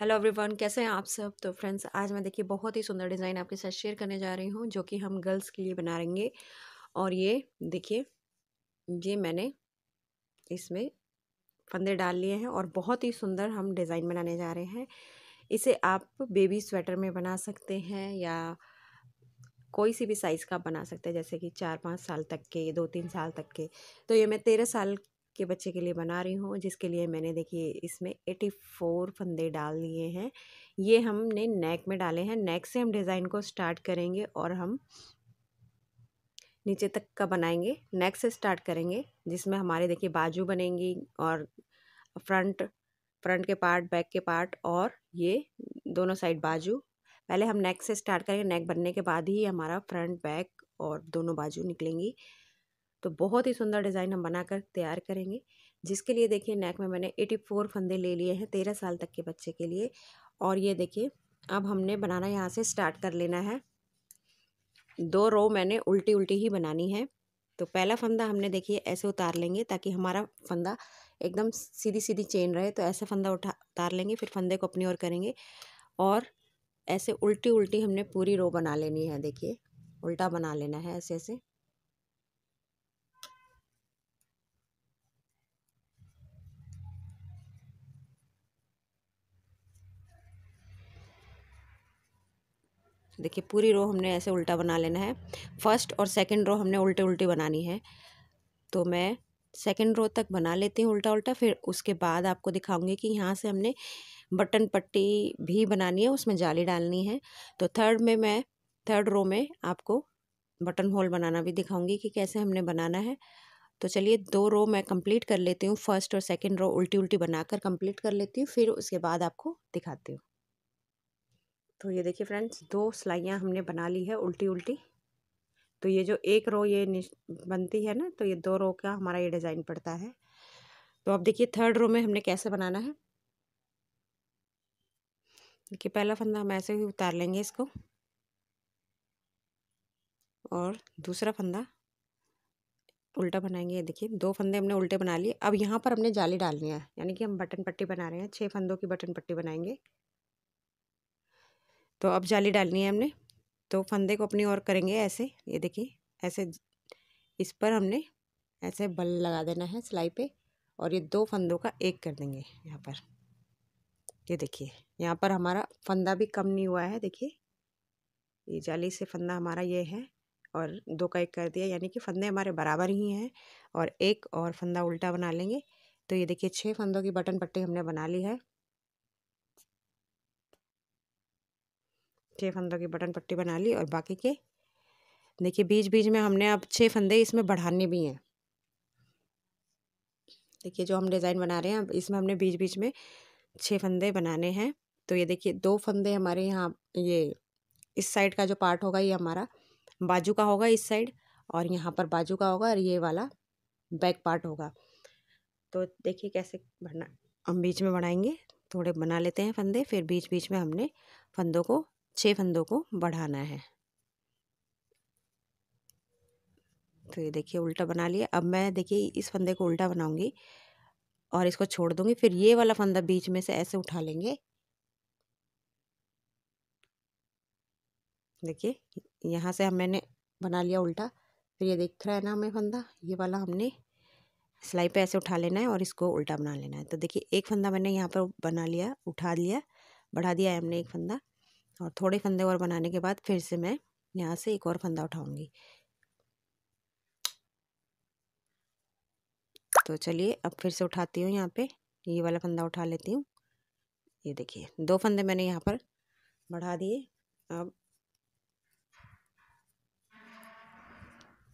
hello everyone कैसे हैं आप सब तो फ्रेंड्स आज मैं देखिए बहुत ही सुंदर डिज़ाइन आपके साथ शेयर करने जा रही हूँ जो कि हम गर्ल्स के लिए बना रहेंगे और ये देखिए ये मैंने इसमें फंदे डाल लिए हैं और बहुत ही सुंदर हम डिज़ाइन बनाने जा रहे हैं इसे आप बेबी स्वेटर में बना सकते हैं या कोई सी भी साइज़ का बना सकते हैं जैसे कि चार पाँच साल तक के दो तीन साल तक के तो ये मैं तेरह साल के बच्चे के लिए बना रही हूँ जिसके लिए मैंने देखिए इसमें एटी फोर फंदे डाल दिए हैं ये हमने नेक में डाले हैं नेक से हम डिज़ाइन को स्टार्ट करेंगे और हम नीचे तक का बनाएंगे नेक से स्टार्ट करेंगे जिसमें हमारे देखिए बाजू बनेंगी और फ्रंट फ्रंट के पार्ट बैक के पार्ट और ये दोनों साइड बाजू पहले हम नेक से स्टार्ट करेंगे नेक बनने के बाद ही हमारा फ्रंट बैक और दोनों बाजू निकलेंगी तो बहुत ही सुंदर डिज़ाइन हम बनाकर तैयार करेंगे जिसके लिए देखिए नेक में मैंने 84 फंदे ले लिए हैं तेरह साल तक के बच्चे के लिए और ये देखिए अब हमने बनाना यहाँ से स्टार्ट कर लेना है दो रो मैंने उल्टी उल्टी ही बनानी है तो पहला फंदा हमने देखिए ऐसे उतार लेंगे ताकि हमारा फंदा एकदम सीधी सीधी चेन रहे तो ऐसा फंदा उठा उतार लेंगे फिर फंदे को अपनी ओर करेंगे और ऐसे उल्टी उल्टी हमने पूरी रो बना लेनी है देखिए उल्टा बना लेना है ऐसे ऐसे देखिए पूरी रो हमने ऐसे उल्टा बना लेना है फर्स्ट और सेकंड रो हमने उल्टे उल्टी बनानी है तो मैं सेकंड रो तक बना लेती हूँ उल्टा उल्टा फिर उसके बाद आपको दिखाऊंगी कि यहाँ से हमने बटन पट्टी भी बनानी है उसमें जाली डालनी है तो थर्ड में मैं थर्ड रो में आपको बटन होल बनाना भी दिखाऊंगी कि कैसे हमने बनाना है तो चलिए दो रो मैं कंप्लीट कर लेती हूँ फर्स्ट और सेकंड रो उल्टी उल्टी बनाकर कंप्लीट कर लेती हूँ फिर उसके बाद आपको दिखाती हूँ तो ये देखिए फ्रेंड्स दो सिलाइयाँ हमने बना ली है उल्टी उल्टी तो ये जो एक रो ये बनती है ना तो ये दो रो का हमारा ये डिज़ाइन पड़ता है तो अब देखिए थर्ड रो में हमने कैसे बनाना है देखिए पहला फंदा हम ऐसे ही उतार लेंगे इसको और दूसरा फंदा उल्टा बनाएंगे ये देखिए दो फंदे हमने उल्टे बना लिए अब यहाँ पर हमने जाली डालनी है यानी कि हम बटन पट्टी बना रहे हैं छः फंदों की बटन पट्टी बनाएंगे तो अब जाली डालनी है हमने तो फंदे को अपनी और करेंगे ऐसे ये देखिए ऐसे इस पर हमने ऐसे बल लगा देना है सिलाई पे और ये दो फंदों का एक कर देंगे यहाँ पर ये देखिए यहाँ पर हमारा फंदा भी कम नहीं हुआ है देखिए ये जाली से फंदा हमारा ये है और दो का एक कर दिया यानी कि फंदे हमारे बराबर ही हैं और एक और फंदा उल्टा बना लेंगे तो ये देखिए छः फंदों की बटन पट्टी हमने बना ली है छः फंदों की बटन पट्टी बना ली और बाकी के देखिए बीच बीच में हमने अब छः फंदे इसमें बढ़ाने भी हैं देखिए जो हम डिज़ाइन बना रहे हैं इसमें हमने बीच बीच में छः फंदे बनाने हैं तो ये देखिए दो फंदे हमारे यहाँ ये इस साइड का जो पार्ट होगा ये हमारा बाजू का होगा इस साइड और यहाँ पर बाजू का होगा और ये वाला बैक पार्ट होगा तो देखिए कैसे बढ़ना हम बीच में बढ़ाएंगे थोड़े बना लेते हैं फंदे फिर बीच बीच में हमने फंदों को छः फंदों को बढ़ाना है तो ये देखिए उल्टा बना लिया अब मैं देखिए इस फंदे को उल्टा बनाऊंगी और इसको छोड़ दूंगी फिर ये वाला फंदा बीच में से ऐसे उठा लेंगे देखिए यहाँ से हम मैंने बना लिया उल्टा फिर ये दिख रहा है ना हमें फंदा ये वाला हमने सिलाई पे ऐसे उठा लेना है और इसको उल्टा बना लेना है तो देखिए एक फंदा मैंने यहाँ पर बना लिया उठा लिया बढ़ा दिया है हमने एक फंदा और थोड़े फंदे और बनाने के बाद फिर से मैं यहाँ से एक और फंदा उठाऊँगी तो चलिए अब फिर से उठाती हूँ यहाँ पे ये वाला फंदा उठा लेती हूँ ये देखिए दो फंदे मैंने यहाँ पर बढ़ा दिए अब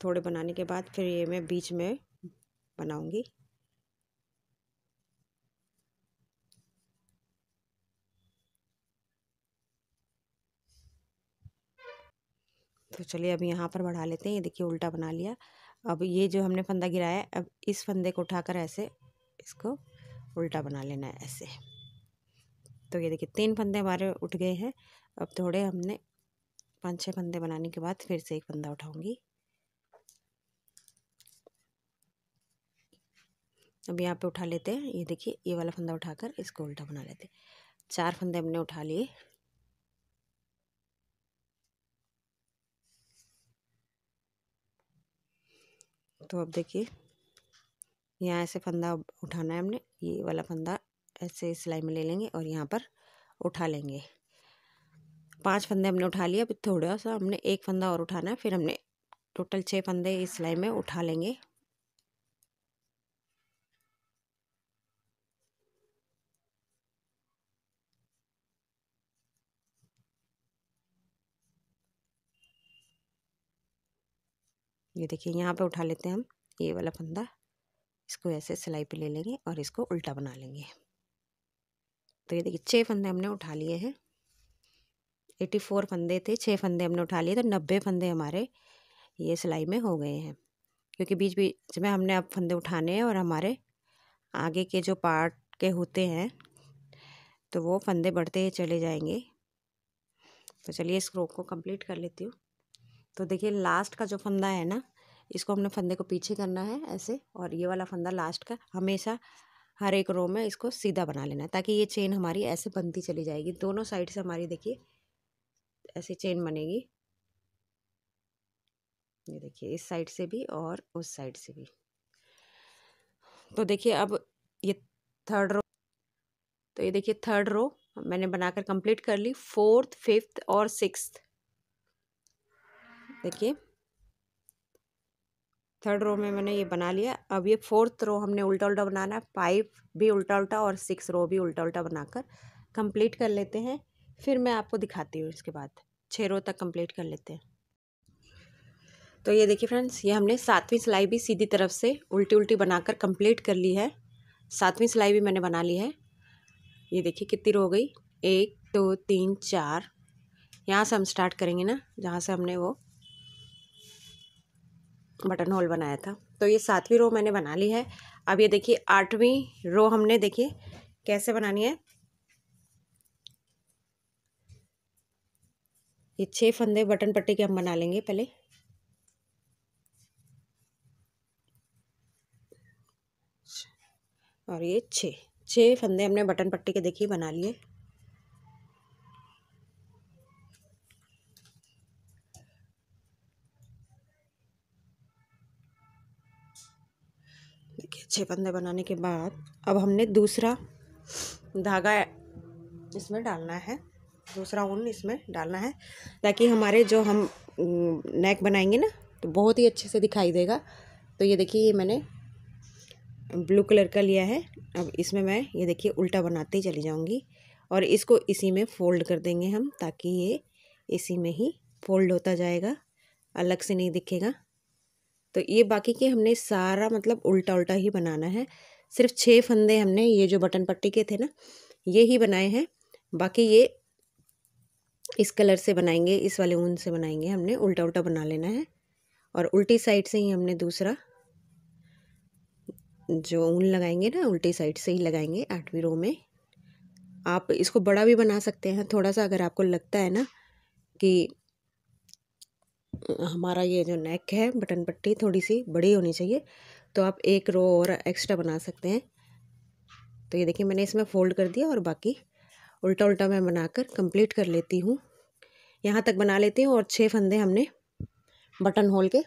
थोड़े बनाने के बाद फिर ये मैं बीच में बनाऊँगी तो चलिए अब यहाँ पर बढ़ा लेते हैं ये देखिए उल्टा बना लिया अब ये जो हमने फंदा गिराया है अब इस फंदे को उठाकर ऐसे इसको उल्टा बना लेना है ऐसे तो ये देखिए तीन फंदे हमारे उठ गए हैं अब थोड़े हमने पाँच छः फंदे बनाने के बाद फिर से एक फंदा उठाऊँगी अब यहाँ पे उठा लेते हैं ये देखिए ये वाला फंदा उठाकर इसको उल्टा बना लेते हैं चार फंदे हमने उठा लिए तो अब देखिए यहाँ ऐसे फंदा उठाना है हमने ये वाला फंदा ऐसे सिलाई में ले लेंगे और यहाँ पर उठा लेंगे पांच फंदे हमने उठा लिया अभी थोड़ा सा हमने एक फंदा और उठाना है फिर हमने टोटल छः फंदे इस सिलाई में उठा लेंगे ये देखिए यहाँ पे उठा लेते हैं हम ये वाला फंदा इसको ऐसे सिलाई पे ले लेंगे और इसको उल्टा बना लेंगे तो ये देखिए छः फंदे हमने उठा लिए हैं एटी फोर फंदे थे छः फंदे हमने उठा लिए तो नब्बे फंदे हमारे ये सिलाई में हो गए हैं क्योंकि बीच बीच में हमने अब फंदे उठाने हैं और हमारे आगे के जो पार्ट के होते हैं तो वो फंदे बढ़ते चले जाएंगे तो चलिए इस रोक को कंप्लीट कर लेती हूँ तो देखिए लास्ट का जो फंदा है ना इसको हमने फंदे को पीछे करना है ऐसे और ये वाला फंदा लास्ट का हमेशा हर एक रो में इसको सीधा बना लेना है ताकि ये चेन हमारी ऐसे बनती चली जाएगी दोनों साइड से हमारी देखिए ऐसे चेन बनेगी ये देखिए इस साइड से भी और उस साइड से भी तो देखिए अब ये थर्ड रो तो ये देखिए थर्ड रो मैंने बनाकर कंप्लीट कर ली फोर्थ फिफ्थ और सिक्स्थ देखिए थर्ड रो में मैंने ये बना लिया अब ये फोर्थ रो हमने उल्टा उल्टा बनाना है फाइव भी उल्टा उल्टा और सिक्स रो भी उल्टा उल्टा बनाकर कंप्लीट कर लेते हैं फिर मैं आपको दिखाती हूँ इसके बाद छः रो तक कंप्लीट कर लेते हैं तो ये देखिए फ्रेंड्स ये हमने सातवीं सिलाई भी सीधी तरफ से उल्टी उल्टी बनाकर कंप्लीट कर ली है सातवीं सिलाई भी मैंने बना ली है ये देखिए कितनी रो गई एक दो तीन चार यहाँ से हम स्टार्ट करेंगे ना जहाँ से हमने वो बटन होल बनाया था तो ये सातवीं रो मैंने बना ली है अब ये देखिए आठवीं रो हमने देखिए कैसे बनानी है ये छः फंदे बटन पट्टी के हम बना लेंगे पहले और ये छः छः फंदे हमने बटन पट्टी के देखिए बना लिए छः पंदे बनाने के बाद अब हमने दूसरा धागा इसमें डालना है दूसरा ऊन इसमें डालना है ताकि हमारे जो हम नेक बनाएंगे ना तो बहुत ही अच्छे से दिखाई देगा तो ये देखिए ये मैंने ब्लू कलर का लिया है अब इसमें मैं ये देखिए उल्टा बनाते चली जाऊंगी और इसको इसी में फ़ोल्ड कर देंगे हम ताकि ये इसी में ही फोल्ड होता जाएगा अलग से नहीं दिखेगा तो ये बाकी के हमने सारा मतलब उल्टा उल्टा ही बनाना है सिर्फ छः फंदे हमने ये जो बटन पट्टी के थे ना ये ही बनाए हैं बाकी ये इस कलर से बनाएंगे इस वाले ऊन से बनाएंगे हमने उल्टा उल्टा बना लेना है और उल्टी साइड से ही हमने दूसरा जो ऊन लगाएंगे ना उल्टी साइड से ही लगाएंगे आठवीं रो में आप इसको बड़ा भी बना सकते हैं थोड़ा सा अगर आपको लगता है ना कि हमारा ये जो नेक है बटन पट्टी थोड़ी सी बड़ी होनी चाहिए तो आप एक रो और एक्स्ट्रा बना सकते हैं तो ये देखिए मैंने इसमें फ़ोल्ड कर दिया और बाकी उल्टा उल्टा मैं बनाकर कंप्लीट कर लेती हूँ यहाँ तक बना लेती हूँ और छः फंदे हमने बटन होल के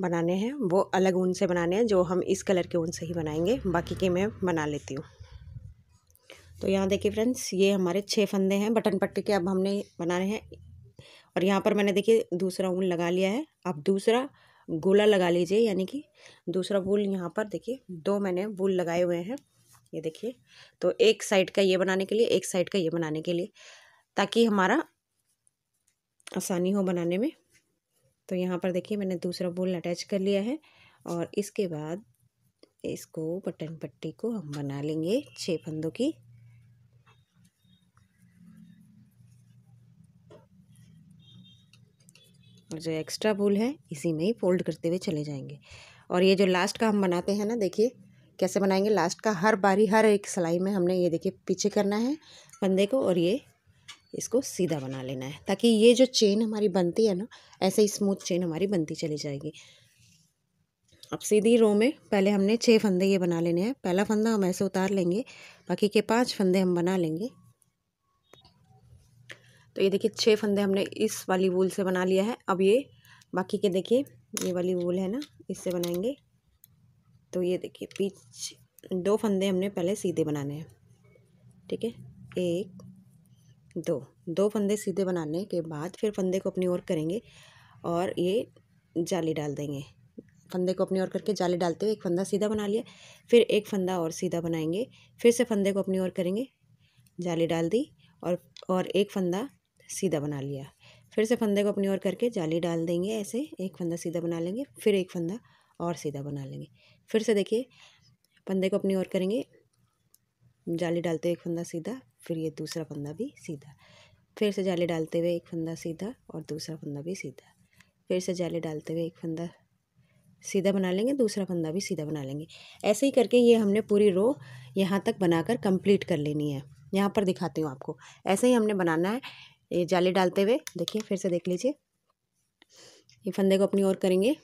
बनाने हैं वो अलग ऊन से बनाने हैं जो हम इस कलर के ऊन से ही बनाएंगे बाकी के मैं बना लेती हूँ तो यहाँ देखिए फ्रेंड्स ये हमारे छः फंदे हैं बटन पट्टी के अब हमने बनाने हैं और यहाँ पर मैंने देखिए दूसरा ऊन लगा लिया है आप दूसरा गोला लगा लीजिए यानी कि दूसरा वूल यहाँ पर देखिए दो मैंने वूल लगाए हुए हैं ये देखिए तो एक साइड का ये बनाने के लिए एक साइड का ये बनाने के लिए ताकि हमारा आसानी हो बनाने में तो यहाँ पर देखिए मैंने दूसरा वूल अटैच कर लिया है और इसके बाद इसको बटन पट्टी को हम बना लेंगे छः फंदों की और जो एक्स्ट्रा फूल है इसी में ही फोल्ड करते हुए चले जाएंगे और ये जो लास्ट का हम बनाते हैं ना देखिए कैसे बनाएंगे लास्ट का हर बारी हर एक सिलाई में हमने ये देखिए पीछे करना है बंदे को और ये इसको सीधा बना लेना है ताकि ये जो चेन हमारी बनती है ना ऐसे ही स्मूथ चेन हमारी बनती चली जाएगी अब सीधी रो में पहले हमने छः फंदे ये बना लेने हैं पहला फंदा हम ऐसे उतार लेंगे बाकी के पांच फंदे हम बना लेंगे तो ये देखिए छः फंदे हमने इस वाली वूल से बना लिया है अब ये बाकी के देखिए ये वाली वूल है ना इससे बनाएंगे तो ये देखिए पीछ दो फंदे हमने पहले सीधे बनाने हैं ठीक है एक दो दो फंदे सीधे बनाने के बाद फिर फंदे को अपनी ओर करेंगे और ये जाली डाल देंगे फंदे को अपनी ओर करके जाली डालते हुए एक फंदा सीधा बना लिया फिर एक फंदा और सीधा बनाएंगे फिर से फंदे को अपनी ओर करेंगे जाली डाल दी और और एक फंदा सीधा बना लिया फिर से फंदे को अपनी ओर करके जाली डाल देंगे ऐसे एक फंदा सीधा बना लेंगे फिर एक फंदा और सीधा बना लेंगे फिर से देखिए फंदे को अपनी ओर करेंगे जाली डालते हुए एक फंदा सीधा फिर ये दूसरा फंदा भी सीधा फिर से जाली डालते हुए एक फंदा सीधा और दूसरा फंदा भी सीधा फिर से जाली डालते हुए एक फंदा सीधा बना लेंगे दूसरा फंदा भी सीधा बना लेंगे ऐसे ही करके ये हमने पूरी रो यहाँ तक बनाकर कंप्लीट कर लेनी है यहाँ पर दिखाती हूँ आपको ऐसे ही हमने बनाना है ये जाली डालते हुए देखिए फिर से देख लीजिए ये फंदे को अपनी ओर करेंगे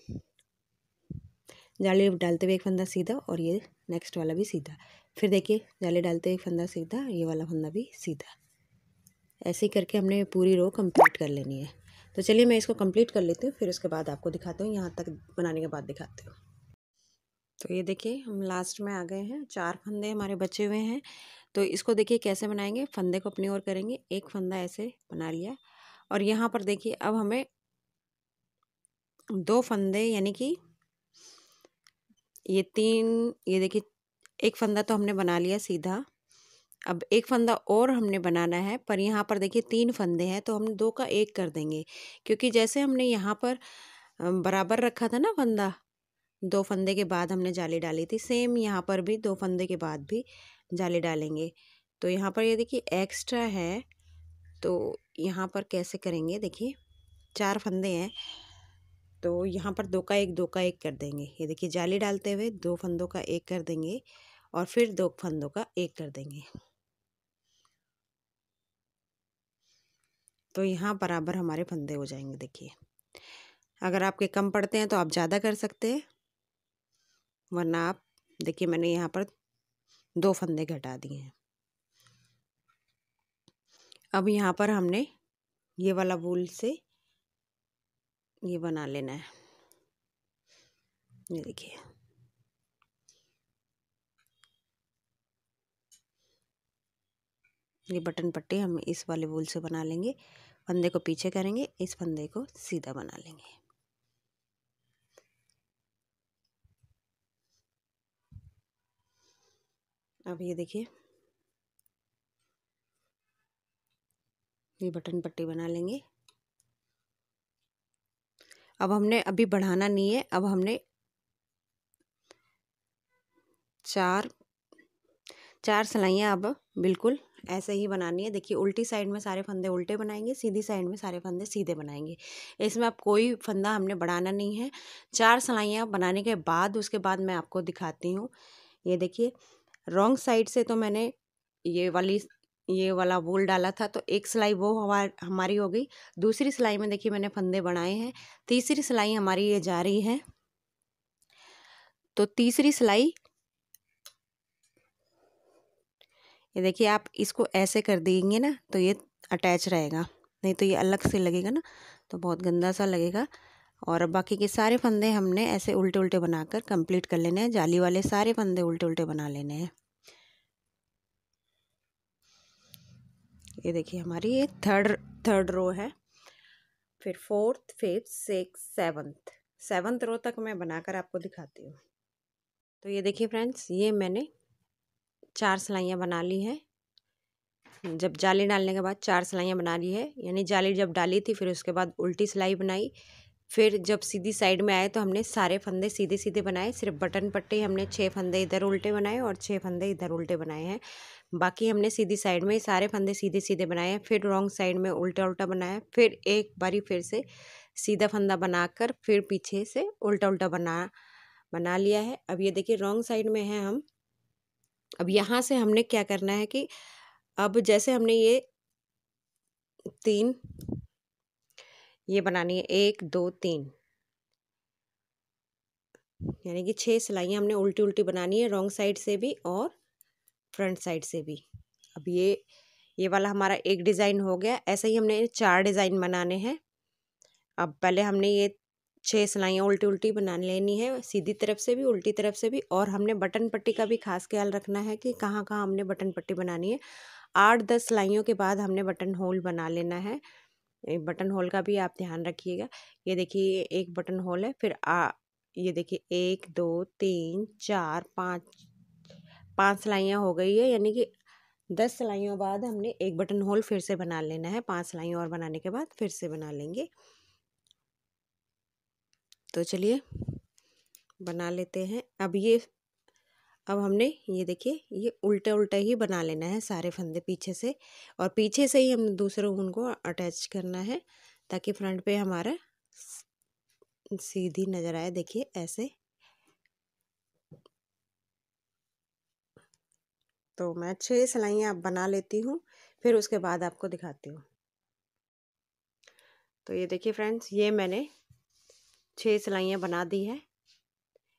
जाली डालते हुए एक फंदा सीधा और ये नेक्स्ट वाला भी सीधा फिर देखिए जाली डालते हुए एक फंदा सीधा ये वाला फंदा भी सीधा ऐसे ही करके हमने पूरी रो कंप्लीट कर लेनी है तो चलिए मैं इसको कंप्लीट कर लेती हूँ फिर उसके बाद आपको दिखाती हूँ यहाँ तक बनाने के बाद दिखाती हूँ तो ये देखिए हम लास्ट में आ गए हैं चार फंदे हमारे बचे हुए हैं तो इसको देखिए कैसे बनाएंगे फंदे को अपनी ओर करेंगे एक फंदा ऐसे बना लिया और यहाँ पर देखिए अब हमें दो फंदे यानी कि ये तीन ये देखिए एक फंदा तो हमने बना लिया सीधा अब एक फंदा और हमने बनाना है पर यहाँ पर देखिए तीन फंदे हैं तो हम दो का एक कर देंगे क्योंकि जैसे हमने यहाँ पर बराबर रखा था ना फंदा दो फंदे के बाद हमने जाली डाली थी सेम यहाँ पर भी दो फंदे के बाद भी जाली डालेंगे तो यहाँ पर ये देखिए एक्स्ट्रा है तो यहाँ पर कैसे करेंगे देखिए चार फंदे हैं तो यहाँ पर दो का एक दो का एक कर देंगे ये देखिए जाली डालते हुए दो फंदों का एक कर देंगे और फिर दो फंदों का एक कर देंगे तो यहाँ बराबर हमारे फंदे हो जाएंगे देखिए अगर आपके कम पड़ते हैं तो आप ज़्यादा कर सकते हैं वरना आप देखिए मैंने यहाँ पर दो फंदे घटा दिए हैं अब यहाँ पर हमने ये वाला वूल से ये बना लेना है ये देखिए ये बटन पट्टी हम इस वाले वूल से बना लेंगे फंदे को पीछे करेंगे इस फंदे को सीधा बना लेंगे अब ये देखिए ये बटन पट्टी बना लेंगे अब हमने अभी बढ़ाना नहीं है अब हमने चार चार सिलाइयाँ अब बिल्कुल ऐसे ही बनानी है देखिए उल्टी साइड में सारे फंदे उल्टे बनाएंगे सीधी साइड में सारे फंदे सीधे बनाएंगे इसमें अब कोई फंदा हमने बढ़ाना नहीं है चार सिलाइयाँ बनाने के बाद उसके बाद मैं आपको दिखाती हूँ ये देखिए रॉन्ग साइड से तो मैंने ये वाली ये वाला वूल डाला था तो एक सिलाई वो हमार हमारी हो गई दूसरी सिलाई में देखिए मैंने फंदे बनाए हैं तीसरी सिलाई हमारी ये जा रही है तो तीसरी सिलाई ये देखिए आप इसको ऐसे कर देंगे ना तो ये अटैच रहेगा नहीं तो ये अलग से लगेगा ना तो बहुत गंदा सा लगेगा और बाकी के सारे फंदे हमने ऐसे उल्टे उल्टे बनाकर कंप्लीट कर लेने हैं जाली वाले सारे फंदे उल्टे उल्टे बना लेने हैं ये देखिए हमारी ये थर्ड थर्ड रो है फिर fourth fifth six seventh seventh row तक मैं बनाकर आपको दिखाती हूँ तो ये देखिए फ्रेंड्स ये मैंने चार सिलाइयाँ बना ली हैं जब जाली डालने के बाद चार सिलाइयाँ बना ली है यानी जाली जब डाली थी फिर उसके बाद उल्टी सिलाई बनाई फिर जब सीधी साइड में आए तो हमने सारे फंदे सीधे सीधे बनाए सिर्फ बटन पट्टे हमने छः फंदे इधर उल्टे बनाए और छः फंदे इधर उल्टे बनाए हैं बाकी हमने सीधी साइड में सारे फंदे सीधे सीधे बनाए हैं फिर रॉन्ग साइड में उल्टा उल्टा बनाया फिर एक बारी फिर से सीधा फंदा बनाकर फिर पीछे से उल्टा उल्टा बना बना लिया है अब ये देखिए रॉन्ग साइड में है हम अब यहाँ से हमने क्या करना है कि अब जैसे हमने ये तीन ये बनानी है एक दो तीन यानी कि छः सिलाइयाँ हमने उल्टी उल्टी बनानी है रॉन्ग साइड से भी और फ्रंट साइड से भी अब ये ये वाला हमारा एक डिज़ाइन हो गया ऐसे ही हमने चार डिज़ाइन बनाने हैं अब पहले हमने ये छः सिलाइयाँ उल्टी उल्टी बना लेनी है सीधी तरफ से भी उल्टी तरफ से भी और हमने बटन पट्टी का भी खास ख्याल रखना है कि कहाँ कहाँ हमने बटन पट्टी बनानी है आठ दस सिलाइयों के बाद हमने बटन होल बना लेना है बटन होल का भी आप ध्यान रखिएगा ये देखिए एक बटन होल है फिर आ ये देखिए एक दो तीन चार पाँच पाँच सिलाइयाँ हो गई है यानी कि दस सिलाइयों बाद हमने एक बटन होल फिर से बना लेना है पांच सिलाइयों और बनाने के बाद फिर से बना लेंगे तो चलिए बना लेते हैं अब ये अब हमने ये देखिए ये उल्टा उल्टा ही बना लेना है सारे फंदे पीछे से और पीछे से ही हमने दूसरे ऊन को अटैच करना है ताकि फ्रंट पे हमारा सीधी नज़र आए देखिए ऐसे तो मैं छह सिलाइयाँ आप बना लेती हूँ फिर उसके बाद आपको दिखाती हूँ तो ये देखिए फ्रेंड्स ये मैंने छह सिलाइयाँ बना दी है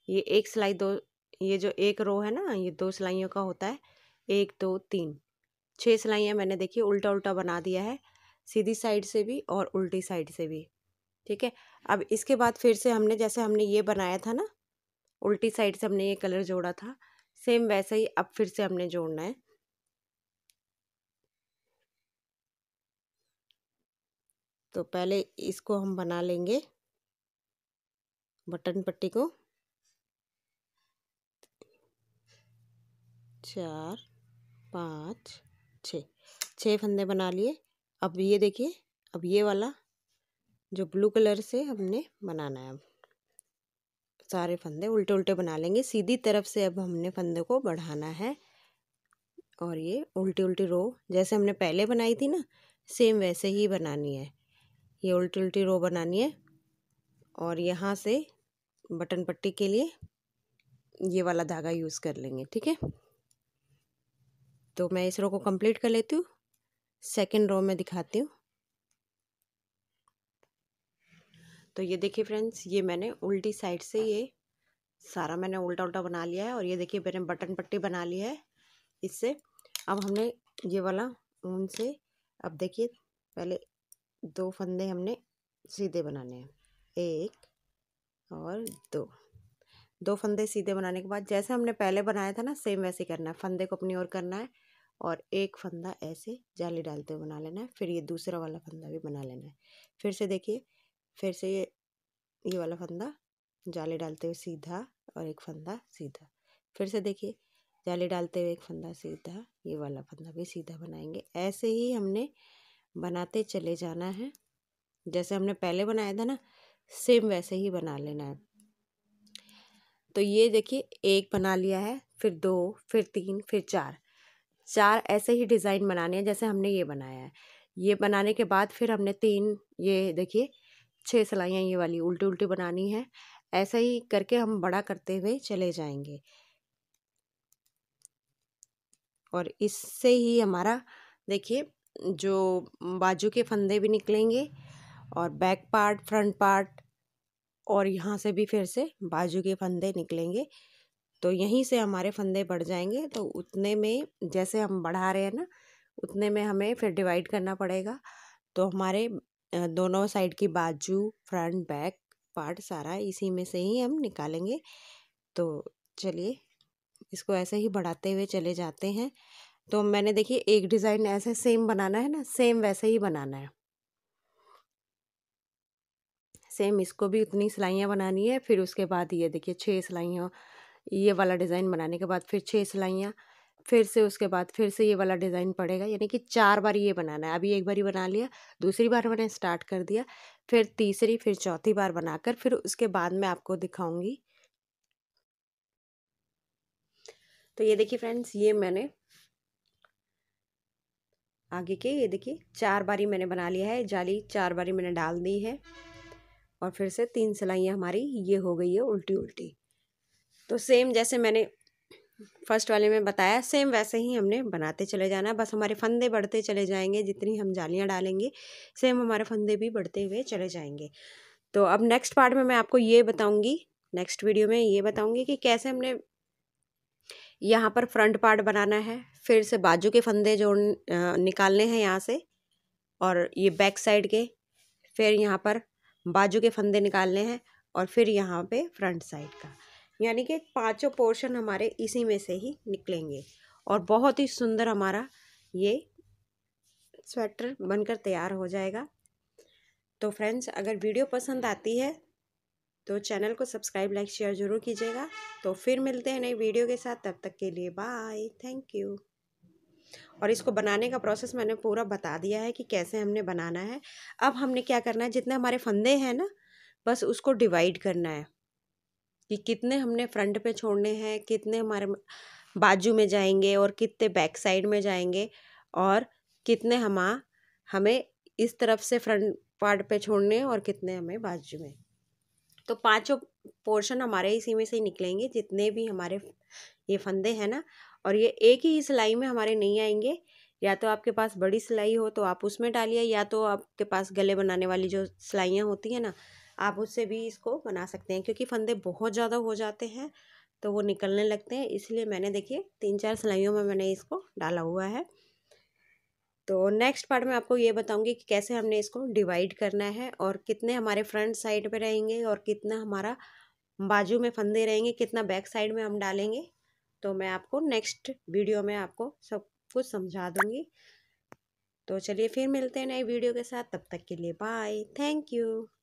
ये एक सिलाई दो ये जो एक रो है ना ये दो सिलाइयों का होता है एक दो तीन छः सिलाइयाँ मैंने देखी उल्टा उल्टा बना दिया है सीधी साइड से भी और उल्टी साइड से भी ठीक है अब इसके बाद फिर से हमने जैसे हमने ये बनाया था ना उल्टी साइड से हमने ये कलर जोड़ा था सेम वैसा ही अब फिर से हमने जोड़ना है तो पहले इसको हम बना लेंगे बटन पट्टी को चार पाँच छः छः फंदे बना लिए अब ये देखिए अब ये वाला जो ब्लू कलर से हमने बनाना है अब सारे फंदे उल्टे उल्टे बना लेंगे सीधी तरफ से अब हमने फंदे को बढ़ाना है और ये उल्टी उल्टी रो जैसे हमने पहले बनाई थी ना सेम वैसे ही बनानी है ये उल्टी उल्टी रो बनानी है और यहाँ से बटन पट्टी के लिए ये वाला धागा यूज़ कर लेंगे ठीक है तो मैं इस रो को कंप्लीट कर लेती हूँ सेकेंड रो में दिखाती हूँ तो ये देखिए फ्रेंड्स ये मैंने उल्टी साइड से ये सारा मैंने उल्टा उल्टा बना लिया है और ये देखिए मैंने बटन पट्टी बना ली है इससे अब हमने ये वाला ऊन से अब देखिए पहले दो फंदे हमने सीधे बनाने हैं एक और दो दो फंदे सीधे बनाने के बाद जैसे हमने पहले बनाया था ना सेम वैसे करना है फंदे को अपनी ओर करना है और एक फंदा ऐसे जाली डालते हुए बना लेना है फिर ये दूसरा वाला फंदा भी बना लेना है फिर से देखिए फिर से ये ये वाला फंदा जाली डालते हुए सीधा और एक फंदा सीधा फिर से देखिए जाली डालते हुए एक फंदा सीधा ये वाला फंदा भी सीधा बनाएंगे ऐसे ही हमने बनाते चले जाना है जैसे हमने पहले बनाया था ना सेम वैसे ही बना लेना है तो ये देखिए एक बना लिया है फिर दो फिर तीन फिर चार चार ऐसे ही डिज़ाइन बनाने हैं जैसे हमने ये बनाया है ये बनाने के बाद फिर हमने तीन ये देखिए छः सिलाइयाँ ये वाली उल्टी उल्टी बनानी है ऐसा ही करके हम बड़ा करते हुए चले जाएंगे और इससे ही हमारा देखिए जो बाजू के फंदे भी निकलेंगे और बैक पार्ट फ्रंट पार्ट और यहाँ से भी फिर से बाजू के फंदे निकलेंगे तो यहीं से हमारे फंदे बढ़ जाएंगे तो उतने में जैसे हम बढ़ा रहे हैं ना उतने में हमें फिर डिवाइड करना पड़ेगा तो हमारे दोनों साइड की बाजू फ्रंट बैक पार्ट सारा इसी में से ही हम निकालेंगे तो चलिए इसको ऐसे ही बढ़ाते हुए चले जाते हैं तो मैंने देखिए एक डिज़ाइन ऐसे सेम बनाना है ना सेम वैसे ही बनाना है सेम इसको भी उतनी सिलाइयाँ बनानी है फिर उसके बाद ये देखिए छः सिलाइयों ये वाला डिज़ाइन बनाने के बाद फिर छः सिलाइयाँ फिर से उसके बाद फिर से ये वाला डिज़ाइन पड़ेगा यानी कि चार बार ये बनाना है अभी एक बार ही बना लिया दूसरी बार मैंने स्टार्ट कर दिया फिर तीसरी फिर चौथी बार बनाकर फिर उसके बाद मैं आपको दिखाऊंगी तो ये देखिए फ्रेंड्स ये मैंने आगे के ये देखिए चार बारी मैंने बना लिया है जाली चार बारी मैंने डाल दी है और फिर से तीन सिलाइयाँ हमारी ये हो गई है उल्टी उल्टी तो सेम जैसे मैंने फर्स्ट वाले में बताया सेम वैसे ही हमने बनाते चले जाना है बस हमारे फंदे बढ़ते चले जाएंगे जितनी हम जालियाँ डालेंगे सेम हमारे फंदे भी बढ़ते हुए चले जाएंगे तो अब नेक्स्ट पार्ट में मैं आपको ये बताऊंगी नेक्स्ट वीडियो में ये बताऊंगी कि कैसे हमने यहाँ पर फ्रंट पार्ट बनाना है फिर से बाजू के फंदे जोड़ निकालने हैं यहाँ से और ये बैक साइड के फिर यहाँ पर बाजू के फंदे निकालने हैं और फिर यहाँ पे फ्रंट साइड का यानी कि पांचों पोर्शन हमारे इसी में से ही निकलेंगे और बहुत ही सुंदर हमारा ये स्वेटर बनकर तैयार हो जाएगा तो फ्रेंड्स अगर वीडियो पसंद आती है तो चैनल को सब्सक्राइब लाइक शेयर ज़रूर कीजिएगा तो फिर मिलते हैं नई वीडियो के साथ तब तक के लिए बाय थैंक यू और इसको बनाने का प्रोसेस मैंने पूरा बता दिया है कि कैसे हमने बनाना है अब हमने क्या करना है जितने हमारे फंदे हैं ना बस उसको डिवाइड करना है कि कितने हमने फ्रंट पे छोड़ने हैं कितने हमारे बाजू में जाएंगे और कितने बैक साइड में जाएंगे और कितने हम हमें इस तरफ से फ्रंट पार्ट पे छोड़ने और कितने हमें बाजू में तो पांचों पोर्शन हमारे इसी में से ही निकलेंगे जितने भी हमारे ये फंदे हैं ना और ये एक ही सिलाई में हमारे नहीं आएंगे या तो आपके पास बड़ी सिलाई हो तो आप उसमें डालिए या तो आपके पास गले बनाने वाली जो सिलाइयाँ होती हैं ना आप उससे भी इसको बना सकते हैं क्योंकि फंदे बहुत ज़्यादा हो जाते हैं तो वो निकलने लगते हैं इसलिए मैंने देखिए तीन चार सिलाइयों में मैंने इसको डाला हुआ है तो नेक्स्ट पार्ट में आपको ये बताऊंगी कि कैसे हमने इसको डिवाइड करना है और कितने हमारे फ्रंट साइड पे रहेंगे और कितना हमारा बाजू में फंदे रहेंगे कितना बैक साइड में हम डालेंगे तो मैं आपको नेक्स्ट वीडियो में आपको सब कुछ समझा दूँगी तो चलिए फिर मिलते हैं नए वीडियो के साथ तब तक के लिए बाय थैंक यू